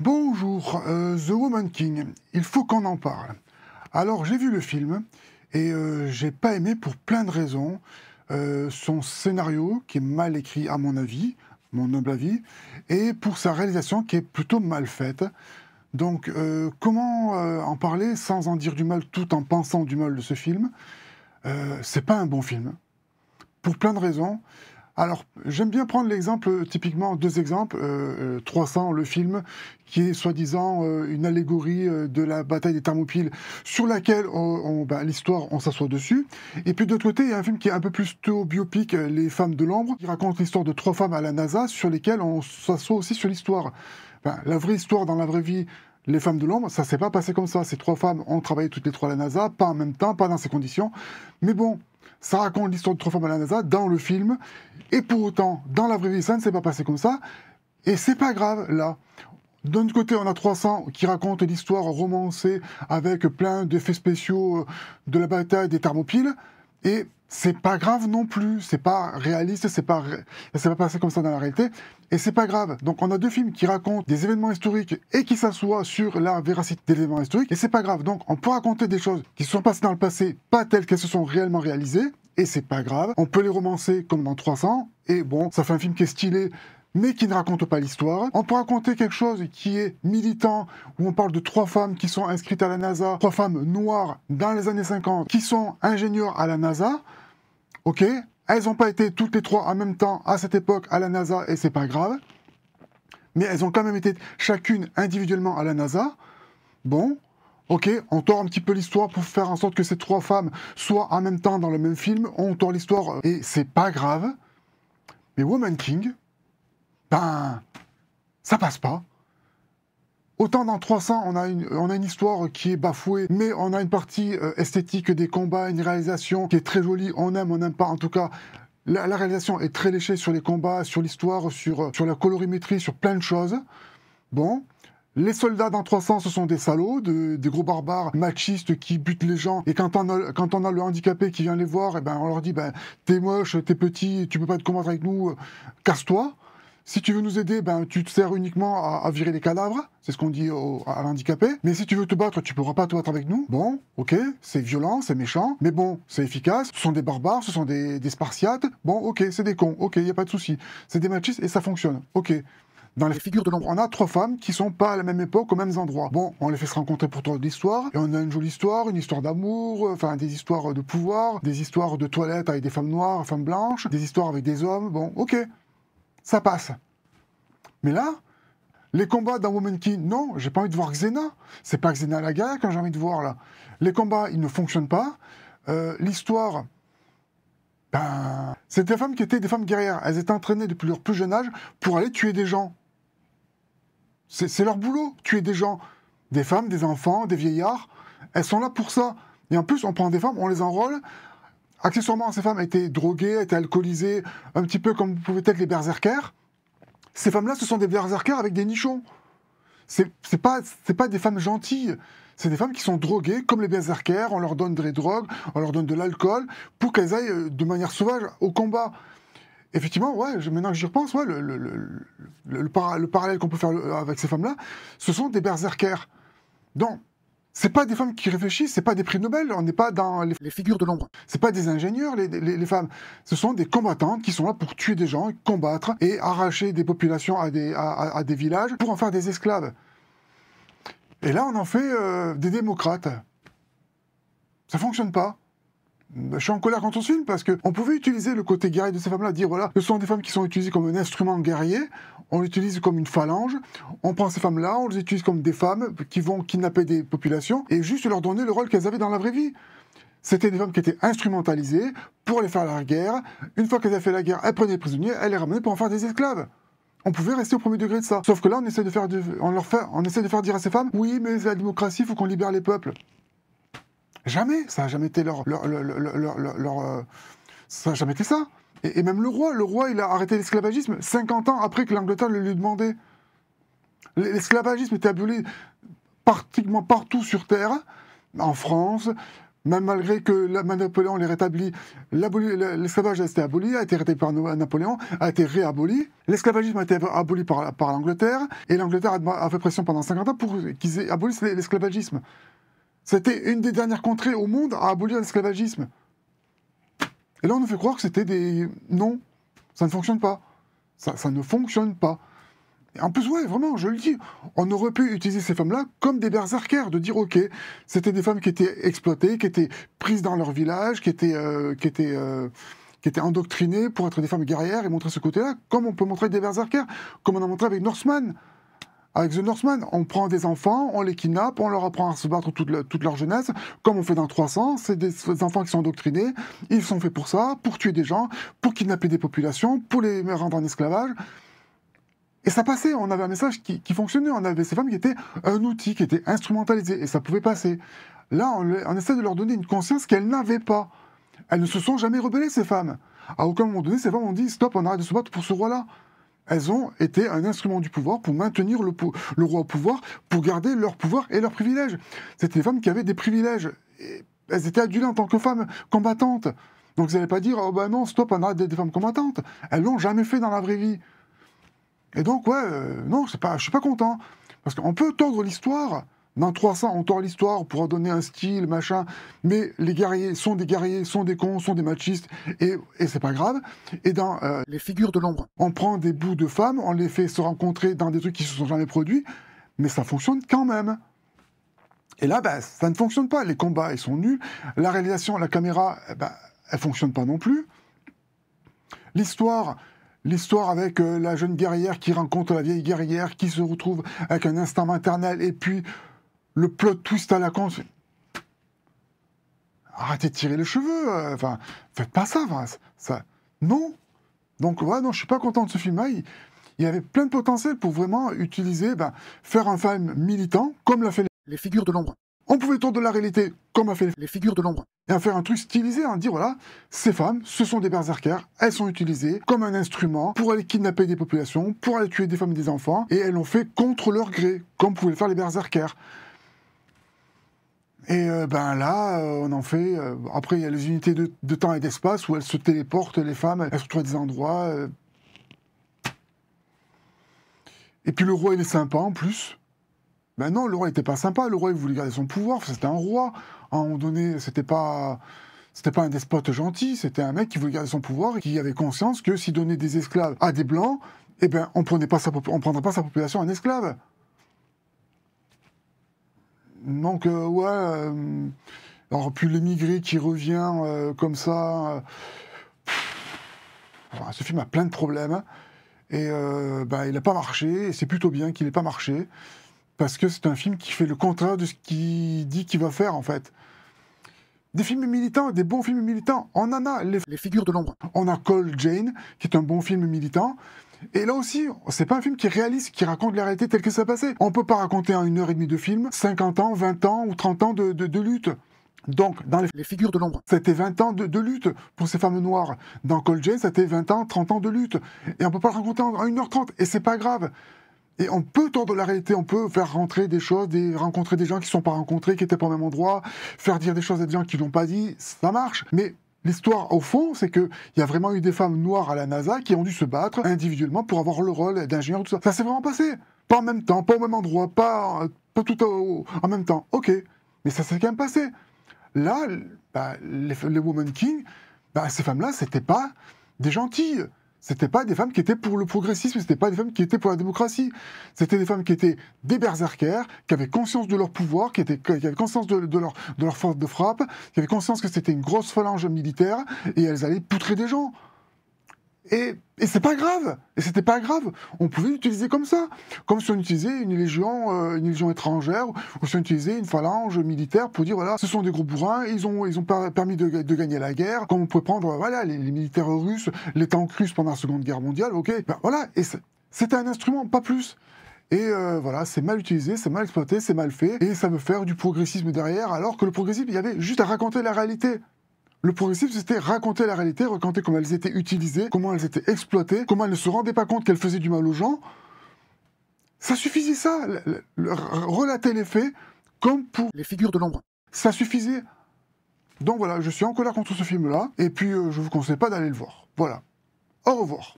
Bonjour, euh, The Woman King, il faut qu'on en parle. Alors j'ai vu le film et euh, j'ai pas aimé pour plein de raisons. Euh, son scénario qui est mal écrit à mon avis, mon noble avis, et pour sa réalisation qui est plutôt mal faite. Donc comment en parler sans en dire du mal tout en pensant du mal de ce film C'est pas un bon film. Pour plein de raisons. Alors, j'aime bien prendre l'exemple, euh, typiquement deux exemples. Euh, 300, euh, le film, qui est soi-disant euh, une allégorie de la bataille des Thermopyles, sur laquelle on, ben, l'histoire, on s'assoit dessus. Et puis de l'autre côté, il y a un film qui est un peu plus biopique, Les Femmes de l'Ombre, qui raconte l'histoire de trois femmes à la NASA, sur lesquelles on s'assoit aussi sur l'histoire. Ben, la vraie histoire dans la vraie vie, les femmes de l'ombre, ça s'est pas passé comme ça. Ces trois femmes ont travaillé toutes les trois à la NASA, pas en même temps, pas dans ces conditions. Mais bon, ça raconte l'histoire de trois femmes NASA dans le film. Et pour autant, dans la vraie vie, ça ne s'est pas passé comme ça. Et c'est pas grave, là. D'un côté, on a 300 qui raconte l'histoire romancée avec plein d'effets spéciaux euh, de la bataille des Thermopyles. Et c'est pas grave non plus, c'est pas réaliste, c'est pas, c'est pas passé comme ça dans la réalité, et c'est pas grave. Donc on a deux films qui racontent des événements historiques et qui s'assoient sur la véracité des événements historiques, et c'est pas grave. Donc on peut raconter des choses qui se sont passées dans le passé, pas telles qu'elles se sont réellement réalisées, et c'est pas grave. On peut les romancer comme dans 300, et bon, ça fait un film qui est stylé, mais qui ne raconte pas l'histoire. On peut raconter quelque chose qui est militant, où on parle de trois femmes qui sont inscrites à la NASA, trois femmes noires dans les années 50, qui sont ingénieurs à la NASA. Ok Elles n'ont pas été toutes les trois en même temps à cette époque à la NASA et c'est pas grave. Mais elles ont quand même été chacune individuellement à la NASA. Bon, Ok, on tord un petit peu l'histoire pour faire en sorte que ces trois femmes soient en même temps dans le même film. On tord l'histoire et c'est pas grave. Mais Woman King, ben, ça passe pas. Autant dans 300, on a, une, on a une histoire qui est bafouée, mais on a une partie euh, esthétique des combats, une réalisation qui est très jolie. On aime, on n'aime pas. En tout cas, la, réalisation est très léchée sur les combats, sur l'histoire, sur, euh, sur la colorimétrie, sur plein de choses. Bon. Les soldats dans 300, ce sont des salauds, des gros barbares machistes qui butent les gens. Et quand on a, quand on a le handicapé qui vient les voir, et eh ben on leur dit ben, T'es moche, t'es petit, tu peux pas te combattre avec nous, euh, casse-toi. Si tu veux nous aider, ben, tu te sers uniquement à, virer les cadavres, c'est ce qu'on dit à, l'handicapé. Mais si tu veux te battre, tu pourras pas te battre avec nous. Bon, ok, c'est violent, c'est méchant, mais bon, c'est efficace. Ce sont des barbares, ce sont des, spartiates. Bon, ok, c'est des cons, ok, y a pas de souci. C'est des machistes et ça fonctionne, ok. Dans les figures de l'ombre, on a trois femmes qui sont pas à la même époque, aux mêmes endroits. Bon, on les fait se rencontrer pour trop l'histoire, et on a une jolie histoire, une histoire d'amour, euh, enfin des histoires de pouvoir, des histoires de toilettes avec des femmes noires, femmes blanches, des histoires avec des hommes, bon, ok ça passe. Mais là, les combats d'un Woman King, non, j'ai pas envie de voir Xena. C'est pas Xena la guerre quand j'ai envie de voir là. Les combats, ils ne fonctionnent pas. Euh, l'histoire, ben, c'est des femmes qui étaient des femmes guerrières. Elles étaient entraînées depuis leur plus jeune âge pour aller tuer des gens. C'est leur boulot, tuer des gens. Des femmes, des enfants, des vieillards. Elles sont là pour ça. Et en plus, on prend des femmes, on les enrôle, Accessoirement, ces femmes étaient droguées, étaient alcoolisées, un petit peu comme pouvaient être les berserkers. Ces femmes-là, ce sont des berserkers avec des nichons. C'est pas, pas des femmes gentilles. C'est des femmes qui sont droguées, comme les berserkers. On leur donne des drogues, on leur donne de l'alcool, pour qu'elles aillent euh, de manière sauvage au combat. Effectivement, ouais, maintenant que j'y repense, ouais, le, parallèle qu'on peut faire euh, avec ces femmes-là, ce sont des berserkers. Donc, c'est pas des femmes qui réfléchissent, c'est pas des prix Nobel, on n'est pas dans les, figures de l'ombre. C'est pas des ingénieurs, les, femmes. Ce sont des combattantes qui sont là pour tuer des gens, combattre et arracher des populations à des, à, des villages pour en faire des esclaves. Et là, on en fait euh, des démocrates. Ça fonctionne pas je suis en colère contre ce filme, parce qu'on pouvait utiliser le côté guerrier de ces femmes-là, dire voilà, ce sont des femmes qui sont utilisées comme un instrument guerrier, on l'utilise comme une phalange, on prend ces femmes-là, on les utilise comme des femmes qui vont kidnapper des populations et juste leur donner le rôle qu'elles avaient dans la vraie vie. C'était des femmes qui étaient instrumentalisées pour aller faire la guerre. Une fois qu'elles avaient fait la guerre, elles prenaient les prisonniers, elles les ramenaient pour en faire des esclaves. On pouvait rester au premier degré de ça. Sauf que là, on essaie de faire, on on essaie de faire dire à ces femmes, oui, mais la démocratie, il faut qu'on libère les peuples. Jamais, ça n'a jamais été leur, leur, euh, ça n'a jamais été ça. Et, même le roi, le roi, il a arrêté l'esclavagisme 50 ans après que l'Angleterre le lui demandait. L'esclavagisme était aboli pratiquement partout sur Terre, en France, même malgré que la, Napoléon l'ait rétabli, l'esclavage a été aboli, a été rétabli par Napoléon, a été réaboli. L'esclavagisme a été aboli par, par l'Angleterre, et l'Angleterre a, fait pression pendant 50 ans pour qu'ils abolissent l'esclavagisme. C'était une des dernières contrées au monde à abolir l'esclavagisme. Et là, on nous fait croire que c'était des. Non, ça ne fonctionne pas. Ça, ne fonctionne pas. Et en plus, ouais, vraiment, je le dis, on aurait pu utiliser ces femmes-là comme des berserkers, de dire, ok, c'était des femmes qui étaient exploitées, qui étaient prises dans leur village, qui étaient, euh, qui euh, qui endoctrinées pour être des femmes guerrières et montrer ce côté-là, comme on peut montrer des berserkers, comme on a montré avec Norseman. Avec The Norseman, on prend des enfants, on les kidnappe, on leur apprend à se battre toute, leur jeunesse, comme on fait dans 300. C'est des, enfants qui sont endoctrinés, ils sont faits pour ça, pour tuer des gens, pour kidnapper des populations, pour les rendre en esclavage. Et ça passait, on avait un message qui, fonctionnait, on avait ces femmes qui étaient un outil, qui étaient instrumentalisées, et ça pouvait passer. Là, on, on essaie de leur donner une conscience qu'elles n'avaient pas. Elles ne se sont jamais rebellées, ces femmes. À aucun moment donné, ces femmes ont dit stop, on arrête de se battre pour ce roi-là elles ont été un instrument du pouvoir pour maintenir le, roi au pouvoir, pour garder leur pouvoir et leurs privilèges. C'était des femmes qui avaient des privilèges. elles étaient adulées en tant que femmes combattantes. Donc vous n'allez pas dire, oh ben non, stop, on a des, femmes combattantes. Elles l'ont jamais fait dans la vraie vie. Et donc, ouais, euh, non, je je suis pas content. Parce qu'on peut tordre l'histoire dans 300, on tord l'histoire pour donner un style, machin. Mais les guerriers sont des guerriers, sont des cons, sont des machistes, et, et c'est pas grave. Et dans euh, les figures de l'ombre, on prend des bouts de femmes, on les fait se rencontrer dans des trucs qui se sont jamais produits, mais ça fonctionne quand même. Et là, bah, ça ne fonctionne pas. Les combats, ils sont nuls. La réalisation, la caméra, eh bah, elle fonctionne pas non plus. L'histoire, l'histoire avec euh, la jeune guerrière qui rencontre la vieille guerrière, qui se retrouve avec un instinct maternel, et puis le plot twist à la con. Arrêtez de tirer les cheveux. Euh, enfin, faites pas ça. ça. Non. Donc, voilà, non, je suis pas content de ce film-là. Il, y avait plein de potentiel pour vraiment utiliser, ben, faire un film militant, comme l'a fait les... figures de l'ombre. On pouvait tourner de la réalité, comme a fait les, figures de l'ombre. Et en faire un truc stylisé, en dire, voilà, ces femmes, ce sont des berserkers, elles sont utilisées comme un instrument pour aller kidnapper des populations, pour aller tuer des femmes et des enfants, et elles l'ont fait contre leur gré, comme pouvaient le faire les berserkers. Et euh, ben là, euh, on en fait. Euh, après, il y a les unités de, temps et d'espace où elles se téléportent, les femmes, elles se trouvent à des endroits. Et puis le roi, il est sympa en plus. Ben non, le roi n'était pas sympa. Le roi, il voulait garder son pouvoir. C'était un roi. À donné, c'était pas. C'était pas un despote gentil, c'était un mec qui voulait garder son pouvoir et qui avait conscience que s'il donnait des esclaves à des blancs, eh ben on prenait prendrait pas sa population en esclave. Donc, euh, ouais. Euh, alors, puis l'émigré qui revient euh, comme ça. ce film a plein de problèmes. Hein, et ben, il n'a pas marché, et c'est plutôt bien qu'il n'ait pas marché, parce que c'est un film qui fait le contraire de ce qu'il dit qu'il va faire, en fait. Des films militants, des bons films militants, on en a. Les, les figures de l'ombre. On a Cole Jane, qui est un bon film militant, et là aussi, c'est pas un film qui réalise, qui raconte la réalité telle que ça passait. On peut pas raconter en une heure et demie de film 50 ans, 20 ans ou 30 ans de, de, lutte. Donc, dans les, figures de l'ombre, c'était 20 ans de, lutte pour ces femmes noires. Dans Cold Jane, c'était 20 ans, 30 ans de lutte. Et on peut pas raconter en, une 1h30, et c'est pas grave. Et on peut tordre la réalité, on peut faire rentrer des choses, des, rencontrer des gens qui ne sont pas rencontrés, qui étaient pas au même endroit, faire dire des choses à des gens qui ne l'ont pas dit, ça marche. Mais L'histoire, au fond, c'est qu'il y a vraiment eu des femmes noires à la NASA qui ont dû se battre individuellement pour avoir le rôle d'ingénieur, tout ça. Ça s'est vraiment passé. Pas en même temps, pas au même endroit, pas, euh, tout en même temps. Ok, mais ça s'est quand même passé. Là, bah, les, Women King, bah, ces femmes-là, c'était pas des gentilles. C'était pas des femmes qui étaient pour le progressisme, c'était pas des femmes qui étaient pour la démocratie. C'était des femmes qui étaient des berserkers, qui avaient conscience de leur pouvoir, qui, avaient conscience de, leur, de leur force de frappe, qui avaient conscience que c'était une grosse phalange militaire, et elles allaient poutrer des gens. Et, c'est pas grave. Et c'était pas grave. On pouvait l'utiliser comme ça. Comme si on utilisait une légion, euh, une étrangère, ou si on utilisait une phalange militaire pour dire voilà, ce sont des gros bourrins, ils ont, ils ont permis de, gagner la guerre. Comme on pouvait prendre voilà, les, militaires russes, les tanks russes pendant la Seconde Guerre mondiale, ok. Ben, voilà. Et c'était un instrument, pas plus. Et euh, voilà, c'est mal utilisé, c'est mal exploité, c'est mal fait, et ça veut faire du progressisme derrière, alors que le progressisme, il y avait juste à raconter la réalité. Le progressif, c'était raconter la réalité, raconter comment elles étaient utilisées, comment elles étaient exploitées, comment elles ne se rendaient pas compte qu'elles faisaient du mal aux gens. Ça suffisait ça, relater les faits comme pour... Les figures de l'ombre. Ça suffisait. Donc voilà, je suis en colère contre ce film-là, et puis je euh, je vous conseille pas d'aller le voir. Voilà. Au revoir.